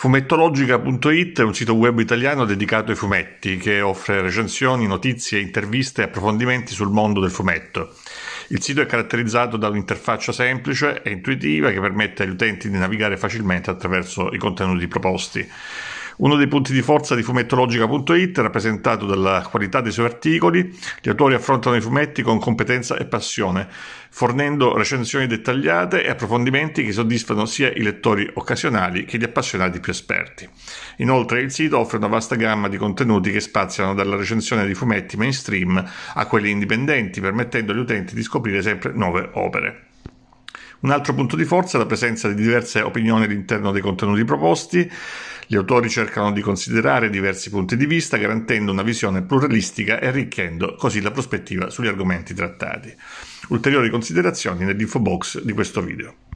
Fumettologica.it è un sito web italiano dedicato ai fumetti che offre recensioni, notizie, interviste e approfondimenti sul mondo del fumetto. Il sito è caratterizzato da un'interfaccia semplice e intuitiva che permette agli utenti di navigare facilmente attraverso i contenuti proposti. Uno dei punti di forza di fumettologica.it è rappresentato dalla qualità dei suoi articoli. Gli autori affrontano i fumetti con competenza e passione, fornendo recensioni dettagliate e approfondimenti che soddisfano sia i lettori occasionali che gli appassionati più esperti. Inoltre il sito offre una vasta gamma di contenuti che spaziano dalla recensione di fumetti mainstream a quelli indipendenti, permettendo agli utenti di scoprire sempre nuove opere. Un altro punto di forza è la presenza di diverse opinioni all'interno dei contenuti proposti. Gli autori cercano di considerare diversi punti di vista, garantendo una visione pluralistica e arricchendo così la prospettiva sugli argomenti trattati. Ulteriori considerazioni nell'info box di questo video.